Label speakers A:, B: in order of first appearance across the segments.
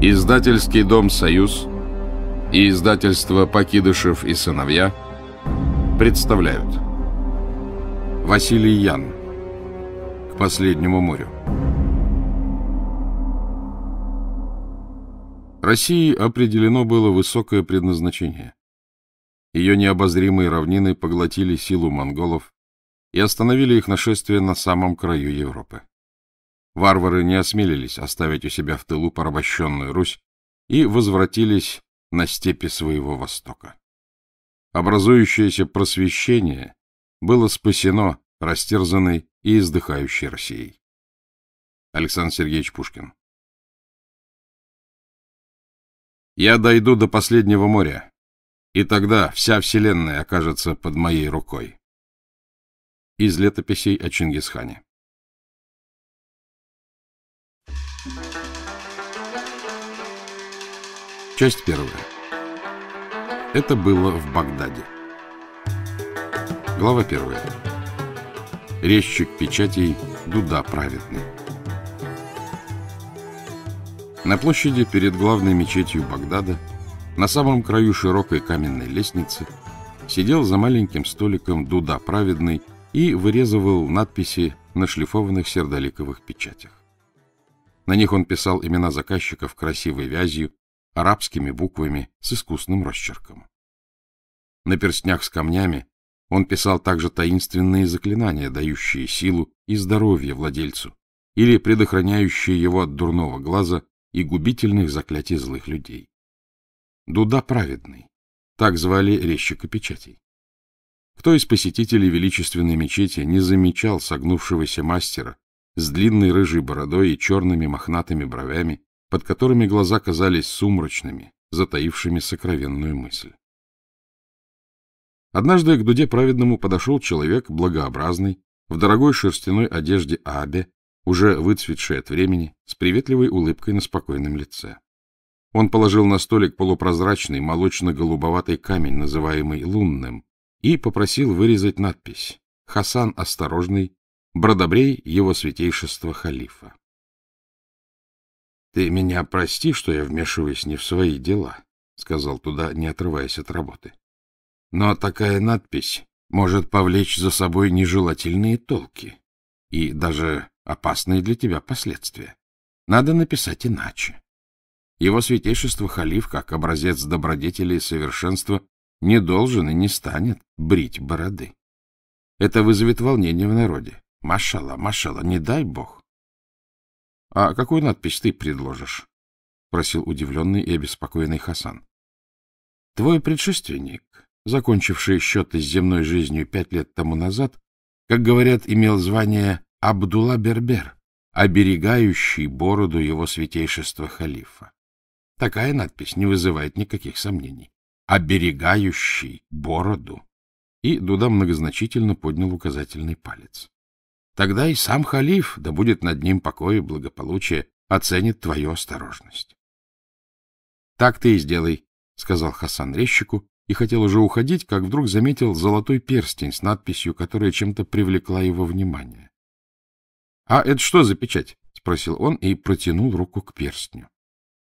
A: Издательский дом «Союз» и издательство «Покидышев и сыновья» представляют Василий Ян «К последнему морю» России определено было высокое предназначение. Ее необозримые равнины поглотили силу монголов и остановили их нашествие на самом краю Европы варвары не осмелились оставить у себя в тылу порабощенную Русь и возвратились на степи своего востока. Образующееся просвещение было спасено растерзанной и издыхающей Россией.
B: Александр Сергеевич Пушкин Я
A: дойду до последнего моря, и тогда вся вселенная окажется под моей рукой. Из летописей о Чингисхане Часть первая. Это было в Багдаде. Глава первая. Резчик печатей Дуда праведный. На площади перед главной мечетью Багдада, на самом краю широкой каменной лестницы, сидел за маленьким столиком Дуда праведный и вырезывал надписи на шлифованных сердоликовых печатях. На них он писал имена заказчиков красивой вязью арабскими буквами с искусным росчерком. На перстнях с камнями он писал также таинственные заклинания, дающие силу и здоровье владельцу, или предохраняющие его от дурного глаза и губительных заклятий злых людей. Дуда праведный, так звали резчика печатей. Кто из посетителей величественной мечети не замечал согнувшегося мастера с длинной рыжей бородой и черными мохнатыми бровями, под которыми глаза казались сумрачными, затаившими сокровенную мысль. Однажды к Дуде Праведному подошел человек благообразный, в дорогой шерстяной одежде Абе, уже выцветшей от времени, с приветливой улыбкой на спокойном лице. Он положил на столик полупрозрачный молочно-голубоватый камень, называемый лунным, и попросил вырезать надпись «Хасан Осторожный, Бродобрей Его Святейшества Халифа». — Ты меня прости, что я вмешиваюсь не в свои дела, — сказал туда, не отрываясь от работы. — Но такая надпись может повлечь за собой нежелательные толки и даже опасные для тебя последствия. Надо написать иначе. Его святейшество халиф, как образец добродетели и совершенства, не должен и не станет брить бороды. Это вызовет волнение в народе. Машала, машала, не дай бог. А какую надпись ты предложишь? — просил удивленный и обеспокоенный Хасан. — Твой предшественник, закончивший счеты с земной жизнью пять лет тому назад, как говорят, имел звание Абдулла Бербер, оберегающий бороду его святейшества халифа. Такая надпись не вызывает никаких сомнений. Оберегающий бороду. И Дуда многозначительно поднял указательный палец. Тогда и сам халиф, да будет над ним покой и благополучие, оценит твою осторожность. — Так ты и сделай, — сказал Хасан резчику, и хотел уже уходить, как вдруг заметил золотой перстень с надписью, которая чем-то привлекла его внимание. — А это что за печать? — спросил он и протянул руку к перстню.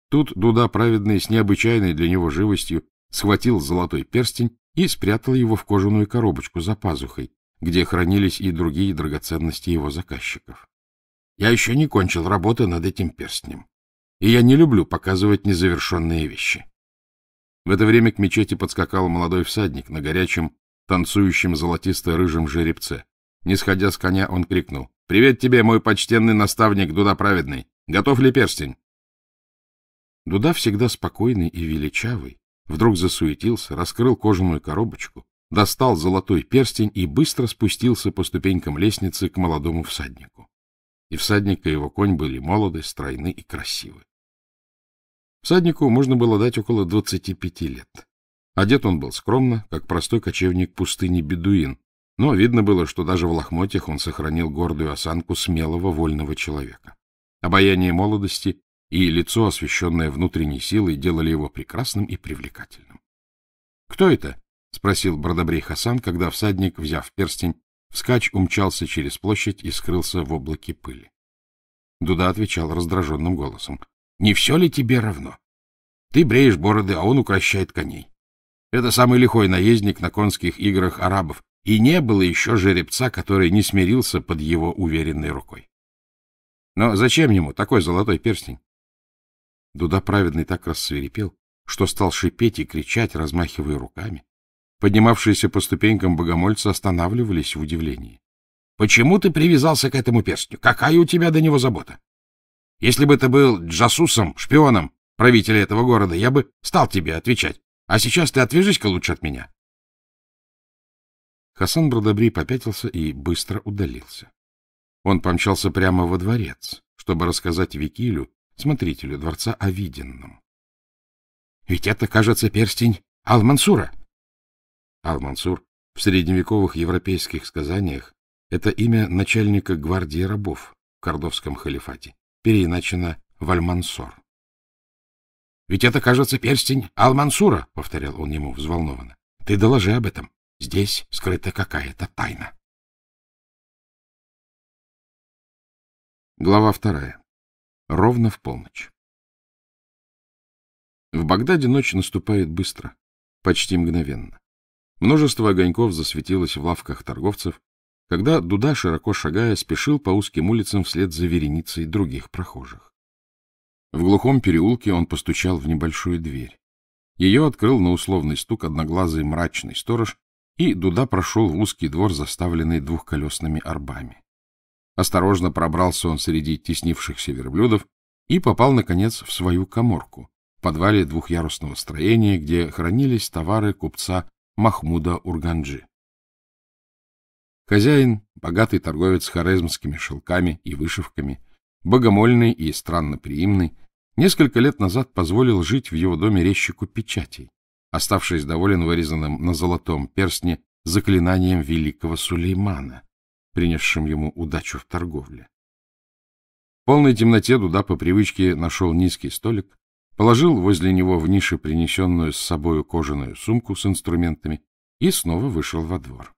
A: Тут Дуда праведный с необычайной для него живостью схватил золотой перстень и спрятал его в кожаную коробочку за пазухой, где хранились и другие драгоценности его заказчиков. Я еще не кончил работы над этим перстнем, и я не люблю показывать незавершенные вещи. В это время к мечети подскакал молодой всадник на горячем, танцующем золотисто-рыжем жеребце. Не сходя с коня, он крикнул. — Привет тебе, мой почтенный наставник Дуда Праведный! Готов ли перстень? Дуда, всегда спокойный и величавый, вдруг засуетился, раскрыл кожаную коробочку достал золотой перстень и быстро спустился по ступенькам лестницы к молодому всаднику. И всадник, и его конь были молоды, стройны и красивы. Всаднику можно было дать около 25 лет. Одет он был скромно, как простой кочевник пустыни Бедуин, но видно было, что даже в лохмотьях он сохранил гордую осанку смелого вольного человека. Обаяние молодости и лицо, освещенное внутренней силой, делали его прекрасным и привлекательным. — Кто это? — спросил Бродобрей Хасан, когда всадник, взяв перстень, вскач умчался через площадь и скрылся в облаке пыли. Дуда отвечал раздраженным голосом. — Не все ли тебе равно? Ты бреешь бороды, а он укращает коней. Это самый лихой наездник на конских играх арабов, и не было еще жеребца, который не смирился под его уверенной рукой. Но зачем ему такой золотой перстень? Дуда праведный так рассверепел, что стал шипеть и кричать, размахивая руками, Поднимавшиеся по ступенькам богомольцы останавливались в удивлении. — Почему ты привязался к этому перстню? Какая у тебя до него забота? Если бы ты был джасусом, шпионом правителя этого города, я бы стал тебе отвечать. А сейчас ты отвяжись-ка лучше от меня. Хасан Бродобрей попятился и быстро удалился. Он помчался прямо во дворец, чтобы рассказать Викилю, смотрителю дворца, о виденном. — Ведь это, кажется, перстень Алмансура, Ал-Мансур, в средневековых европейских сказаниях это имя начальника гвардии рабов в Кордовском халифате, переиначено в Аль-Мансор. «Ведь это, кажется, перстень Ал-Мансура», — повторял он ему взволнованно. «Ты доложи об этом. Здесь скрыта
B: какая-то тайна». Глава
A: вторая. Ровно в полночь. В Багдаде ночь наступает быстро, почти мгновенно. Множество огоньков засветилось в лавках торговцев, когда Дуда, широко шагая, спешил по узким улицам вслед за вереницей других прохожих. В глухом переулке он постучал в небольшую дверь. Ее открыл на условный стук одноглазый мрачный сторож, и Дуда прошел в узкий двор, заставленный двухколесными арбами. Осторожно пробрался он среди теснившихся верблюдов и попал, наконец, в свою коморку, в подвале двухъярусного строения, где хранились товары купца Махмуда Урганджи. Хозяин, богатый торговец хорезмскими шелками и вышивками, богомольный и странно приимный, несколько лет назад позволил жить в его доме резчику печатей, оставшись доволен вырезанным на золотом перстне заклинанием великого Сулеймана, принесшим ему удачу в торговле. В полной темноте Дуда по привычке нашел низкий столик, положил возле него в нише принесенную с собою кожаную сумку с инструментами и снова вышел во двор.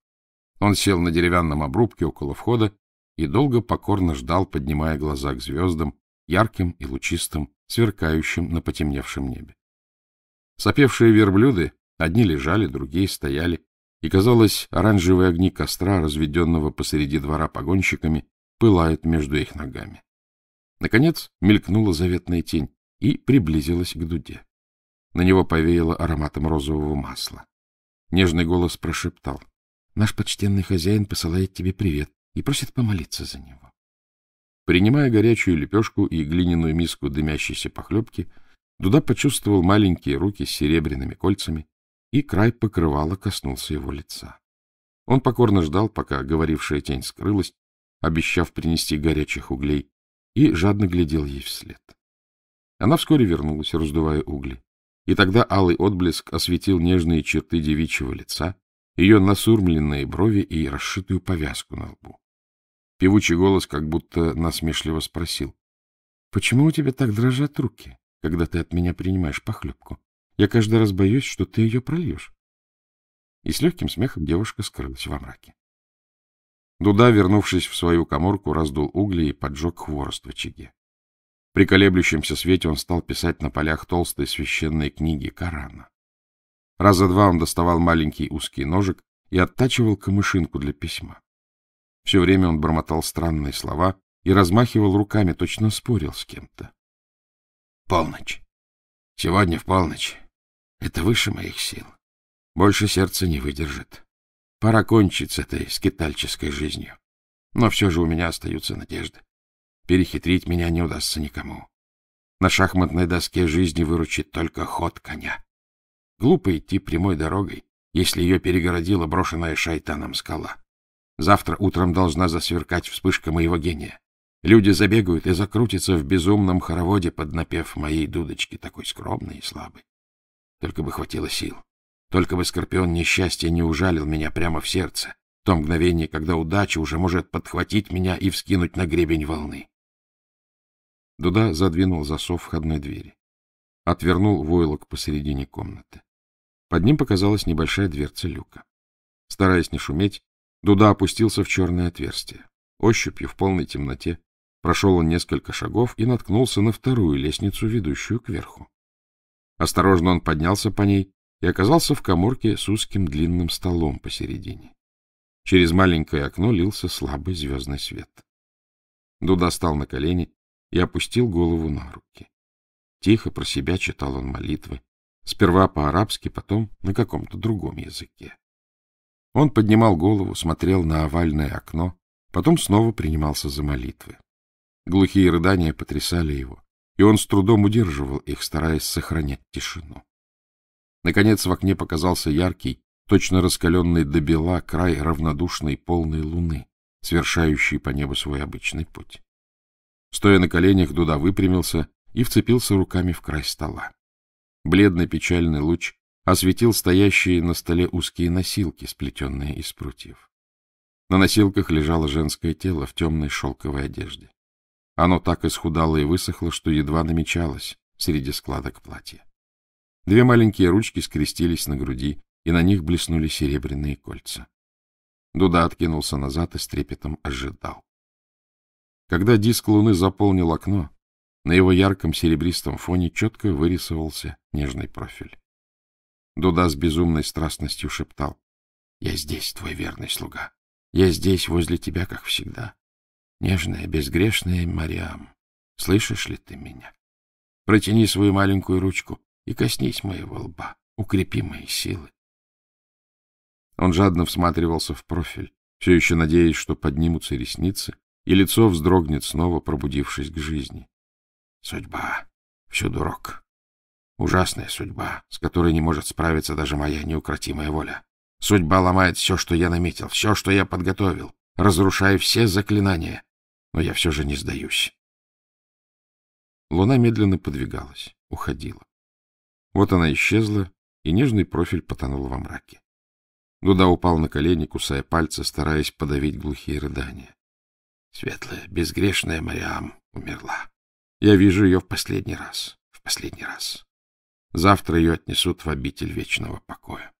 A: Он сел на деревянном обрубке около входа и долго покорно ждал, поднимая глаза к звездам, ярким и лучистым, сверкающим на потемневшем небе. Сопевшие верблюды, одни лежали, другие стояли, и, казалось, оранжевые огни костра, разведенного посреди двора погонщиками, пылают между их ногами. Наконец мелькнула заветная тень и приблизилась к дуде. На него повеяло ароматом розового масла. Нежный голос прошептал. — Наш почтенный хозяин посылает тебе привет и просит помолиться за него. Принимая горячую лепешку и глиняную миску дымящейся похлебки, Дуда почувствовал маленькие руки с серебряными кольцами, и край покрывала коснулся его лица. Он покорно ждал, пока говорившая тень скрылась, обещав принести горячих углей, и жадно глядел ей вслед. Она вскоре вернулась, раздувая угли. И тогда алый отблеск осветил нежные черты девичьего лица, ее насурмленные брови и расшитую повязку на лбу. Певучий голос как будто насмешливо спросил. — Почему у тебя так дрожат руки, когда ты от меня принимаешь похлебку? Я каждый раз боюсь, что ты ее прольешь. И с легким смехом девушка скрылась во мраке. Дуда, вернувшись в свою коморку, раздул угли и поджег хворост в очаге. При колеблющемся свете он стал писать на полях толстой священной книги Корана. Раза два он доставал маленький узкий ножик и оттачивал камышинку для письма. Все время он бормотал странные слова и размахивал руками, точно спорил с кем-то. — Полночь. Сегодня в полночь. Это выше моих сил. Больше сердце не выдержит. Пора кончить с этой скитальческой жизнью. Но все же у меня остаются надежды. Перехитрить меня не удастся никому. На шахматной доске жизни выручит только ход коня. Глупо идти прямой дорогой, если ее перегородила брошенная шайтаном скала. Завтра утром должна засверкать вспышка моего гения. Люди забегают и закрутятся в безумном хороводе под напев моей дудочки, такой скромной и слабой. Только бы хватило сил. Только бы скорпион несчастья не ужалил меня прямо в сердце, в то мгновение, когда удача уже может подхватить меня и вскинуть на гребень волны. Дуда задвинул засов входной двери. Отвернул войлок посередине комнаты. Под ним показалась небольшая дверца люка. Стараясь не шуметь, Дуда опустился в черное отверстие. Ощупью в полной темноте прошел он несколько шагов и наткнулся на вторую лестницу, ведущую кверху. Осторожно он поднялся по ней и оказался в коморке с узким длинным столом посередине. Через маленькое окно лился слабый звездный свет. Дуда стал на колени и опустил голову на руки. Тихо про себя читал он молитвы, сперва по-арабски, потом на каком-то другом языке. Он поднимал голову, смотрел на овальное окно, потом снова принимался за молитвы. Глухие рыдания потрясали его, и он с трудом удерживал их, стараясь сохранять тишину. Наконец в окне показался яркий, точно раскаленный до бела край равнодушной полной луны, совершающей по небу свой обычный путь. Стоя на коленях, Дуда выпрямился и вцепился руками в край стола. Бледный печальный луч осветил стоящие на столе узкие носилки, сплетенные из прутьев. На носилках лежало женское тело в темной шелковой одежде. Оно так исхудало и высохло, что едва намечалось среди складок платья. Две маленькие ручки скрестились на груди, и на них блеснули серебряные кольца. Дуда откинулся назад и с трепетом ожидал. Когда диск луны заполнил окно, на его ярком серебристом фоне четко вырисовался нежный профиль. Дуда с безумной страстностью шептал.
B: — Я здесь, твой верный слуга.
A: Я здесь, возле тебя, как всегда. Нежная, безгрешная Мариам, слышишь ли ты меня? Протяни свою маленькую ручку и коснись моего лба, укрепи мои силы. Он жадно всматривался в профиль, все еще надеясь, что поднимутся ресницы, и лицо вздрогнет снова, пробудившись к жизни. Судьба. Всюду рок. Ужасная судьба, с которой не может справиться даже моя неукротимая воля. Судьба ломает все, что я наметил, все, что я подготовил, разрушая все заклинания. Но я все же не сдаюсь. Луна медленно подвигалась, уходила. Вот она исчезла, и нежный профиль потонул во мраке. Дуда упал на колени, кусая пальцы, стараясь подавить глухие рыдания. Светлая, безгрешная Мариам умерла. Я вижу ее в последний раз, в последний раз. Завтра ее отнесут в обитель вечного покоя.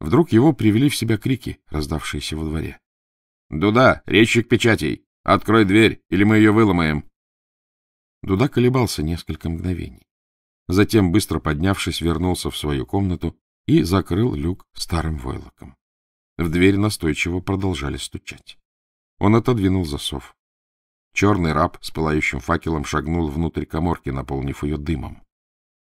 A: Вдруг его привели в себя крики, раздавшиеся во дворе. — Дуда, речник печатей! Открой дверь, или мы ее выломаем! Дуда колебался несколько мгновений. Затем, быстро поднявшись, вернулся в свою комнату и закрыл люк старым войлоком. В дверь настойчиво продолжали стучать. Он отодвинул засов. Черный раб с пылающим факелом шагнул внутрь коморки, наполнив ее дымом.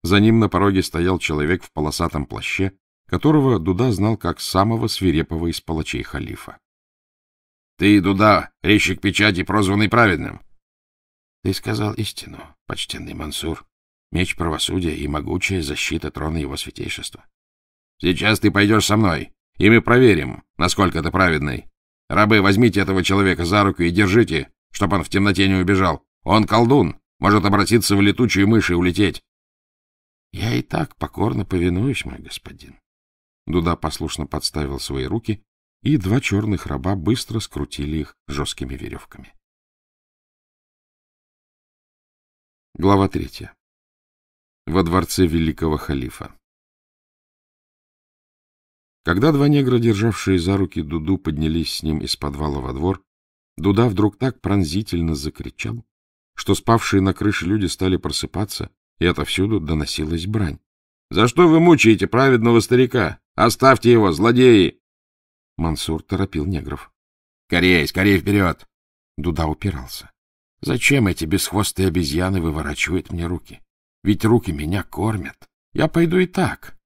A: За ним на пороге стоял человек в полосатом плаще, которого Дуда знал как самого свирепого из палачей халифа. — Ты, Дуда, резчик печати, прозванный праведным. — Ты сказал истину, почтенный Мансур, меч правосудия и могучая защита трона его святейшества. — Сейчас ты пойдешь со мной, и мы проверим, насколько ты праведный. Рабы, возьмите этого человека за руку и держите, чтобы он в темноте не убежал. Он колдун, может обратиться в летучую мышь и улететь. — Я и так покорно повинуюсь, мой господин. Дуда послушно подставил свои руки, и два черных раба быстро скрутили их жесткими веревками.
B: Глава третья. Во дворце
A: великого халифа. Когда два негра, державшие за руки Дуду, поднялись с ним из подвала во двор, Дуда вдруг так пронзительно закричал, что спавшие на крыше люди стали просыпаться, и отовсюду доносилась брань. — За что вы мучаете праведного старика? Оставьте его, злодеи! Мансур торопил негров. — Скорее, скорее вперед! Дуда упирался. — Зачем эти бесхвостые обезьяны выворачивают мне руки? Ведь руки меня кормят. Я пойду и так.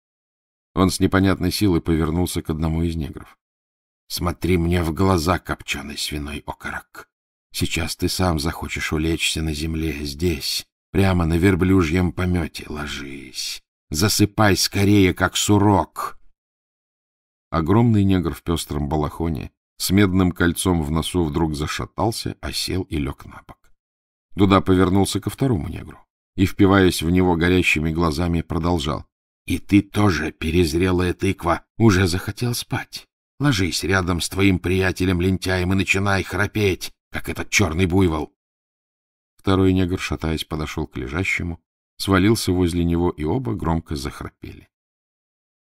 A: Он с непонятной силой повернулся к одному из негров. — Смотри мне в глаза, копченый свиной окорок. Сейчас ты сам захочешь улечься на земле здесь, прямо на верблюжьем помете. Ложись. Засыпай скорее, как сурок. Огромный негр в пестром балахоне с медным кольцом в носу вдруг зашатался, осел и лег на бок. Дуда повернулся ко второму негру и, впиваясь в него горящими глазами, продолжал. И ты тоже, перезрелая тыква, уже захотел спать. Ложись рядом с твоим приятелем-лентяем и начинай храпеть, как этот черный буйвол. Второй негр, шатаясь, подошел к лежащему, свалился возле него, и оба громко захрапели.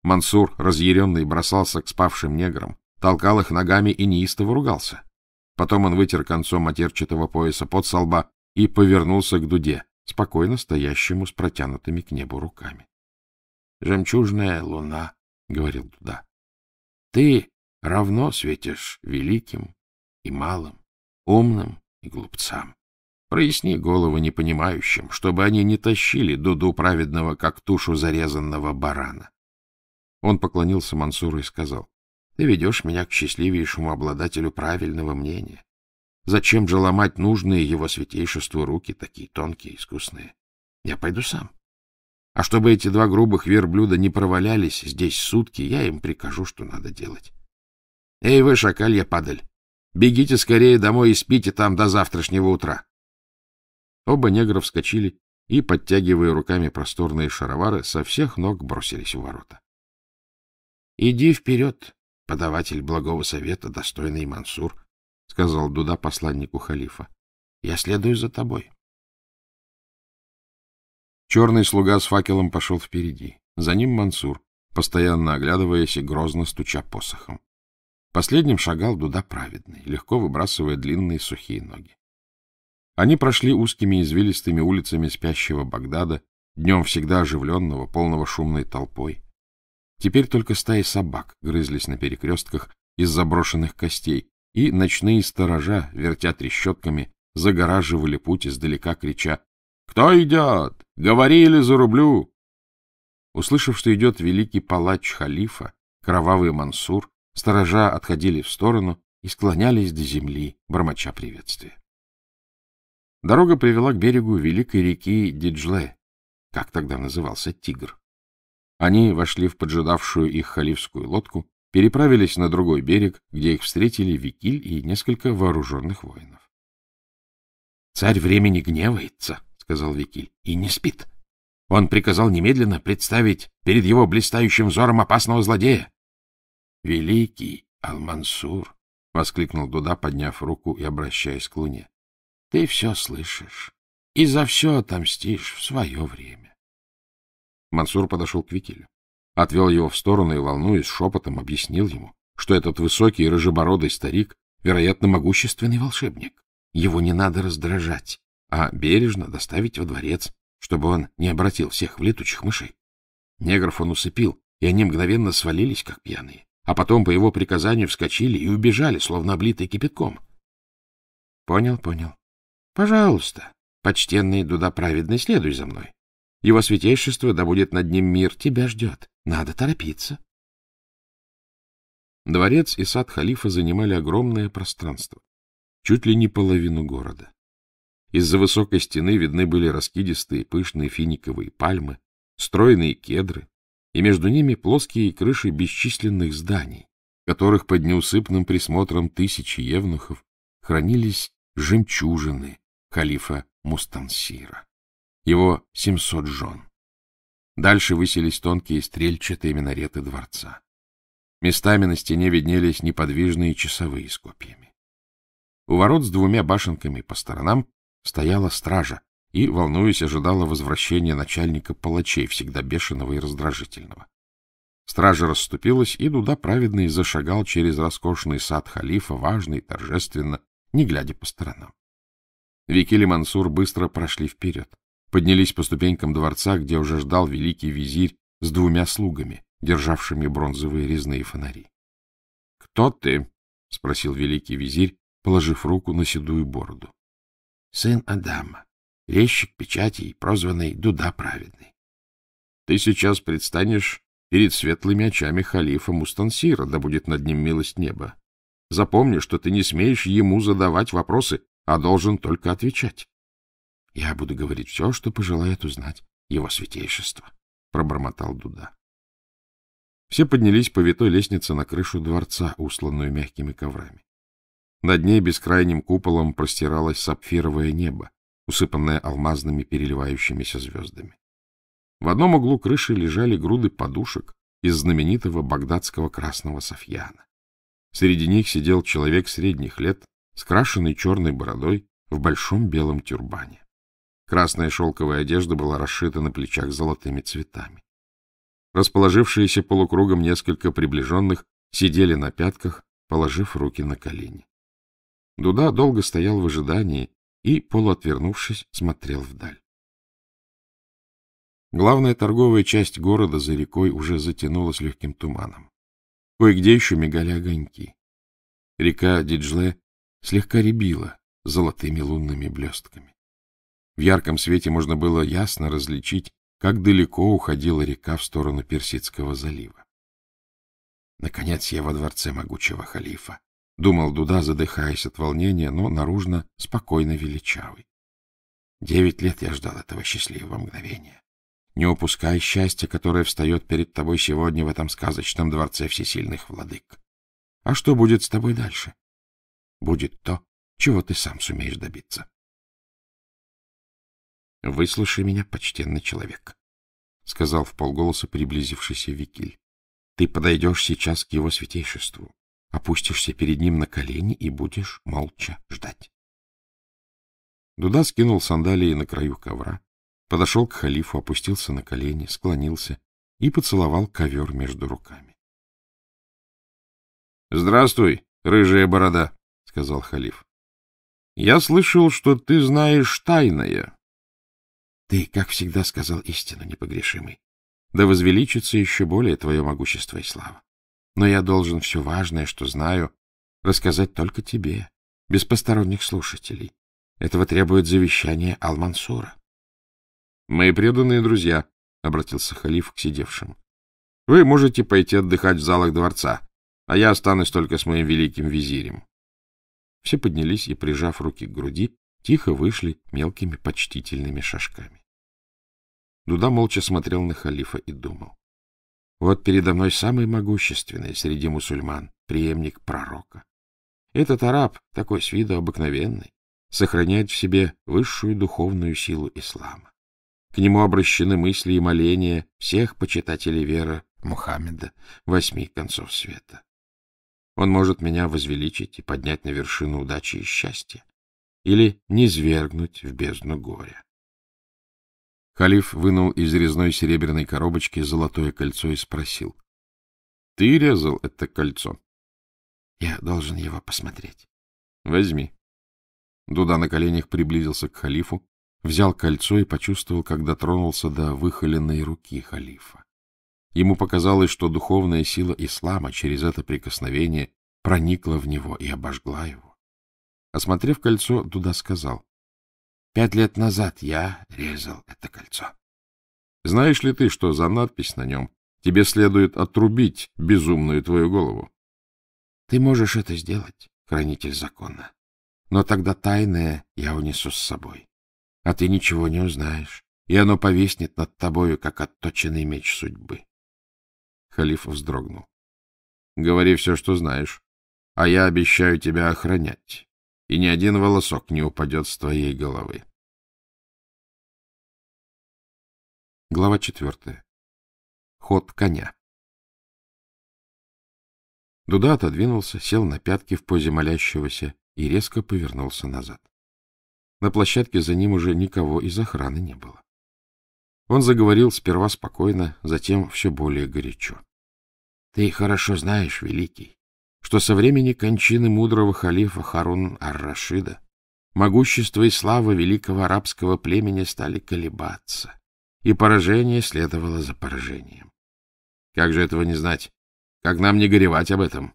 A: Мансур, разъяренный, бросался к спавшим неграм, толкал их ногами и неистово ругался. Потом он вытер концом матерчатого пояса под солба и повернулся к дуде, спокойно стоящему с протянутыми к небу руками. Жемчужная луна говорил туда. Ты равно светишь великим и малым, умным и глупцам. Проясни головы непонимающим, чтобы они не тащили дуду праведного, как тушу зарезанного барана. Он поклонился Мансуру и сказал, — Ты ведешь меня к счастливейшему обладателю правильного мнения. Зачем же ломать нужные его святейшеству руки, такие тонкие и искусные? Я пойду сам. А чтобы эти два грубых верблюда не провалялись здесь сутки, я им прикажу, что надо делать. Эй вы, шакалья падаль, бегите скорее домой и спите там до завтрашнего утра. Оба негра вскочили и, подтягивая руками просторные шаровары, со всех ног бросились в ворота. — Иди вперед, подаватель благого совета, достойный Мансур, — сказал Дуда посланнику халифа. — Я следую за тобой. Черный слуга с факелом пошел впереди. За ним Мансур, постоянно оглядываясь и грозно стуча посохом. Последним шагал Дуда праведный, легко выбрасывая длинные сухие ноги. Они прошли узкими извилистыми улицами спящего Багдада, днем всегда оживленного, полного шумной толпой. Теперь только стаи собак грызлись на перекрестках из заброшенных костей, и ночные сторожа, вертя трещотками, загораживали путь издалека, крича «Кто идет? Говори или зарублю!» Услышав, что идет великий палач халифа, кровавый Мансур, сторожа отходили в сторону и склонялись до земли, бормоча приветствия. Дорога привела к берегу великой реки Диджле, как тогда назывался Тигр. Они вошли в поджидавшую их халифскую лодку, переправились на другой берег, где их встретили Викиль и несколько вооруженных воинов. — Царь времени гневается, сказал Викиль, — и не спит. Он приказал немедленно представить перед его блистающим взором опасного злодея. — Великий Алмансур! — воскликнул Дуда, подняв руку и обращаясь к луне. — Ты все слышишь и за все отомстишь в свое время. Мансур подошел к Викилю, отвел его в сторону и, волнуясь, шепотом объяснил ему, что этот высокий рыжебородый старик, вероятно, могущественный волшебник. Его не надо раздражать, а бережно доставить во дворец, чтобы он не обратил всех в летучих мышей. Негров он усыпил, и они мгновенно свалились, как пьяные, а потом по его приказанию вскочили и убежали, словно облитые кипятком. — Понял, понял. — Пожалуйста, почтенный Дуда Праведный, следуй за мной. Его святейшество, да будет над ним мир, тебя ждет. Надо торопиться. Дворец и сад халифа занимали огромное пространство, чуть ли не половину города. Из-за высокой стены видны были раскидистые, пышные финиковые пальмы, стройные кедры, и между ними плоские крыши бесчисленных зданий, которых под неусыпным присмотром тысячи евнухов хранились жемчужины халифа Мустансира, его семьсот жен. Дальше высились тонкие стрельчатые минареты дворца. Местами на стене виднелись неподвижные часовые с копьями. У ворот с двумя башенками по сторонам Стояла стража и, волнуясь, ожидала возвращения начальника палачей, всегда бешеного и раздражительного. Стража расступилась, и Дуда праведный зашагал через роскошный сад халифа, важно торжественно, не глядя по сторонам. Викиль и Мансур быстро прошли вперед, поднялись по ступенькам дворца, где уже ждал великий визирь с двумя слугами, державшими бронзовые резные фонари. — Кто ты? — спросил великий визирь, положив руку на седую бороду сын Адама, резчик печатей, прозванный Дуда Праведный. Ты сейчас предстанешь перед светлыми очами халифа Мустансира, да будет над ним милость неба. Запомни, что ты не смеешь ему задавать вопросы, а должен только отвечать. — Я буду говорить все, что пожелает узнать его святейшество, — пробормотал Дуда. Все поднялись по витой лестнице на крышу дворца, усланную мягкими коврами. Над ней бескрайним куполом простиралось сапфировое небо, усыпанное алмазными переливающимися звездами. В одном углу крыши лежали груды подушек из знаменитого багдадского красного софьяна. Среди них сидел человек средних лет, скрашенный черной бородой в большом белом тюрбане. Красная шелковая одежда была расшита на плечах золотыми цветами. Расположившиеся полукругом несколько приближенных сидели на пятках, положив руки на колени. Дуда долго стоял в ожидании и, полуотвернувшись, смотрел вдаль. Главная торговая часть города за рекой уже затянулась легким туманом. Кое-где еще мигали огоньки. Река Диджле слегка рябила золотыми лунными блестками. В ярком свете можно было ясно различить, как далеко уходила река в сторону Персидского залива. Наконец я во дворце могучего халифа, думал Дуда, задыхаясь от волнения, но наружно спокойно величавый. Девять лет я ждал этого счастливого мгновения. Не упускай счастья, которое встает перед тобой сегодня в этом сказочном дворце всесильных владык. А что будет с тобой дальше? Будет то, чего ты сам сумеешь добиться.
B: — Выслушай меня, почтенный человек, — сказал
A: в полголоса приблизившийся Викиль. — Ты подойдешь сейчас к его святейшеству, Опустишься перед ним на колени и будешь молча ждать. Дуда скинул сандалии на краю ковра, подошел к халифу, опустился на колени, склонился и поцеловал ковер между руками. — Здравствуй, рыжая борода, — сказал халиф. — Я слышал, что ты знаешь тайное. — Ты, как всегда, сказал истину непогрешимый. Да возвеличится еще более твое могущество и слава. Но я должен все важное, что знаю, рассказать только тебе, без посторонних слушателей. Этого требует завещание Алмансура. — Мои преданные друзья, — обратился халиф к сидевшим, — вы можете пойти отдыхать в залах дворца, а я останусь только с моим великим визирем. Все поднялись и, прижав руки к груди, тихо вышли мелкими почтительными шажками. Дуда молча смотрел на халифа и думал. Вот передо мной самый могущественный среди мусульман, преемник пророка. Этот араб, такой с виду обыкновенный, сохраняет в себе высшую духовную силу ислама. К нему обращены мысли и моления всех почитателей веры Мухаммеда, восьми концов света. Он может меня возвеличить и поднять на вершину удачи и счастья, или низвергнуть в бездну горя. Халиф вынул из резной серебряной коробочки золотое кольцо и спросил. — Ты резал это кольцо? — Я должен его посмотреть. — Возьми. Дуда на коленях приблизился к халифу, взял кольцо и почувствовал, как дотронулся до выхоленной руки халифа. Ему показалось, что духовная сила ислама через это прикосновение проникла в него и обожгла его. Осмотрев кольцо, Дуда сказал, Пять лет назад я резал это кольцо. Знаешь ли ты, что за надпись на нем? Тебе следует отрубить безумную твою голову. Ты можешь это сделать, хранитель закона. Но тогда тайное я унесу с собой. А ты ничего не узнаешь, и оно повеснет над тобою, как отточенный меч судьбы. Халиф вздрогнул. — Говори все, что знаешь, а я обещаю тебя охранять и ни один волосок не упадет с твоей
B: головы. Глава четвертая. Ход коня. Дуда отодвинулся,
A: сел на пятки в позе молящегося и резко повернулся назад. На площадке за ним уже никого из охраны не было. Он заговорил сперва спокойно, затем все более горячо. — Ты хорошо знаешь, Великий, что со времени кончины мудрого халифа Харун ар-Рашида могущество и слава великого арабского племени стали колебаться, и поражение следовало за поражением. Как же этого не знать? Как нам не горевать об этом?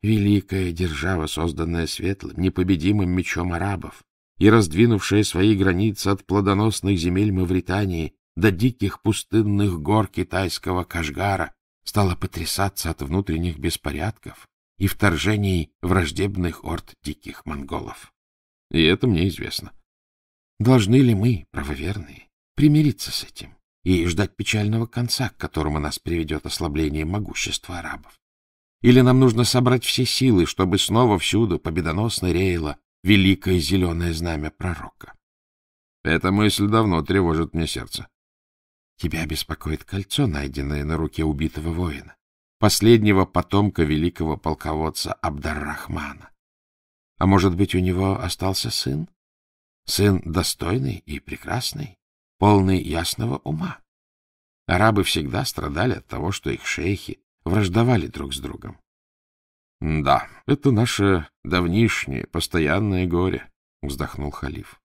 A: Великая держава, созданная светлым, непобедимым мечом арабов и раздвинувшая свои границы от плодоносных земель Мавритании до диких пустынных гор китайского Кашгара, стала потрясаться от внутренних беспорядков, и вторжений враждебных орд диких монголов. И это мне известно. Должны ли мы, правоверные, примириться с этим и ждать печального конца, к которому нас приведет ослабление могущества арабов? Или нам нужно собрать все силы, чтобы снова всюду победоносно реяло великое зеленое знамя пророка? Эта мысль давно тревожит мне сердце. Тебя беспокоит кольцо, найденное на руке убитого воина последнего потомка великого полководца Абдаррахмана. А может быть, у него остался сын? Сын достойный и прекрасный, полный ясного ума. Арабы всегда страдали от того, что их шейхи враждовали друг с другом. — Да, это наше давнишнее, постоянное горе, — вздохнул халиф.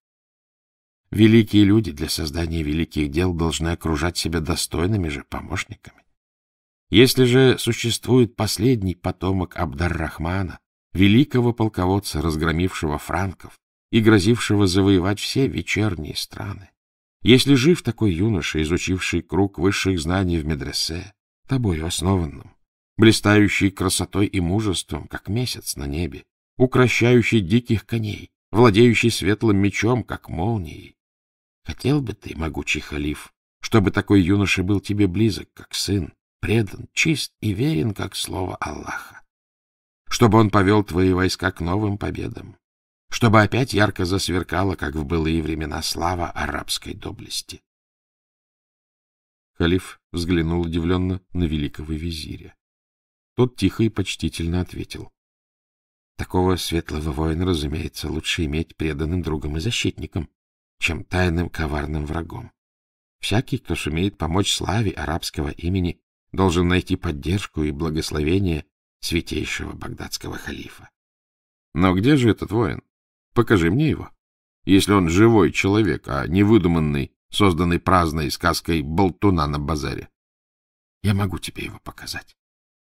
A: Великие люди для создания великих дел должны окружать себя достойными же помощниками. Если же существует последний потомок Абдар-Рахмана, великого полководца, разгромившего франков и грозившего завоевать все вечерние страны, если жив такой юноша, изучивший круг высших знаний в медресе, тобою основанном, блистающий красотой и мужеством, как месяц на небе, укращающий диких коней, владеющий светлым мечом, как молнией. Хотел бы ты, могучий халиф, чтобы такой юноша был тебе близок, как сын, предан, чист и верен, как слово Аллаха. Чтобы он повел твои войска к новым победам, чтобы опять ярко засверкала, как в былые времена, слава арабской доблести. Халиф взглянул удивленно на великого визиря. Тот тихо и почтительно ответил. Такого светлого воина, разумеется, лучше иметь преданным другом и защитником, чем тайным коварным врагом. Всякий, кто сумеет помочь славе арабского имени, должен найти поддержку и благословение святейшего багдадского халифа. Но где же этот воин? Покажи мне его. Если он живой человек, а не выдуманный, созданный праздной сказкой болтуна на базаре. Я могу тебе его показать.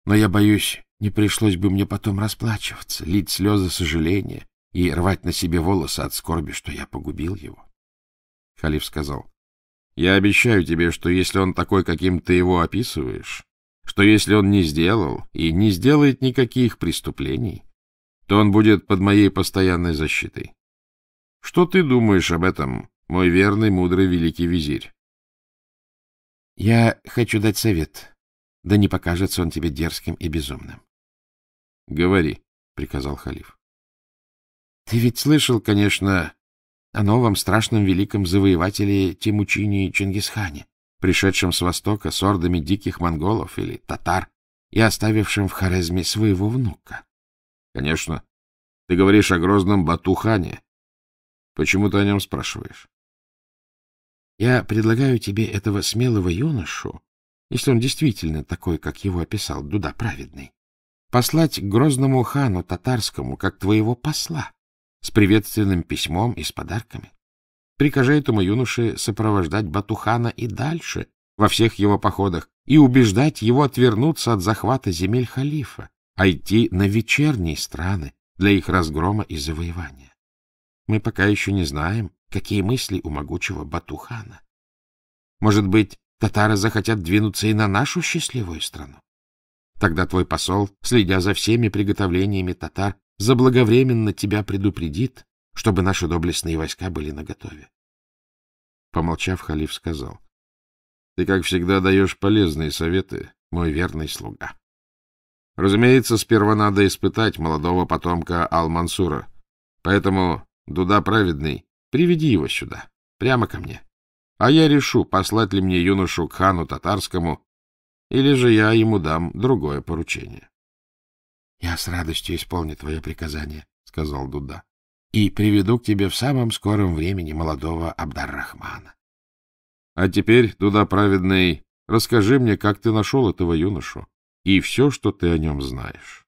A: Но я боюсь, не пришлось бы мне потом расплачиваться, лить слезы сожаления и рвать на себе волосы от скорби, что я погубил его. Халиф сказал, я обещаю тебе, что если он такой, каким ты его описываешь, что если он не сделал и не сделает никаких преступлений, то он будет под моей постоянной защитой. Что ты думаешь об этом, мой верный, мудрый великий визирь? Я хочу дать совет, да не покажется он тебе дерзким и безумным. — Говори, — приказал халиф. — Ты ведь слышал, конечно, о новом страшном великом завоевателе Тимучине Чингисхане, пришедшем с востока с ордами диких монголов или татар и оставившем в Хорезме своего внука. — Конечно. Ты говоришь о грозном Батухане. Почему ты о нем спрашиваешь? — Я предлагаю тебе этого смелого юношу, если он действительно такой, как его описал Дуда Праведный, послать к грозному хану татарскому, как твоего посла, с приветственным письмом и с подарками. Прикажи этому юноше сопровождать Батухана и дальше во всех его походах и убеждать его отвернуться от захвата земель халифа, а идти на вечерние страны для их разгрома и завоевания. Мы пока еще не знаем, какие мысли у могучего Батухана. Может быть, татары захотят двинуться и на нашу счастливую страну? Тогда твой посол, следя за всеми приготовлениями татар, заблаговременно тебя предупредит, чтобы наши доблестные войска были наготове. Помолчав, халиф сказал, — Ты, как всегда, даешь полезные советы, мой верный слуга. Разумеется, сперва надо испытать молодого потомка Ал-Мансура, поэтому, Дуда праведный, приведи его сюда, прямо ко мне. А я решу, послать ли мне юношу к хану татарскому, или же я ему дам другое поручение. — Я с радостью исполню твое приказание, — сказал Дуда, — и приведу к тебе в самом скором времени молодого Абдар-Рахмана. — А теперь, Дуда праведный, расскажи мне, как ты нашел этого юношу и все, что ты о нем знаешь.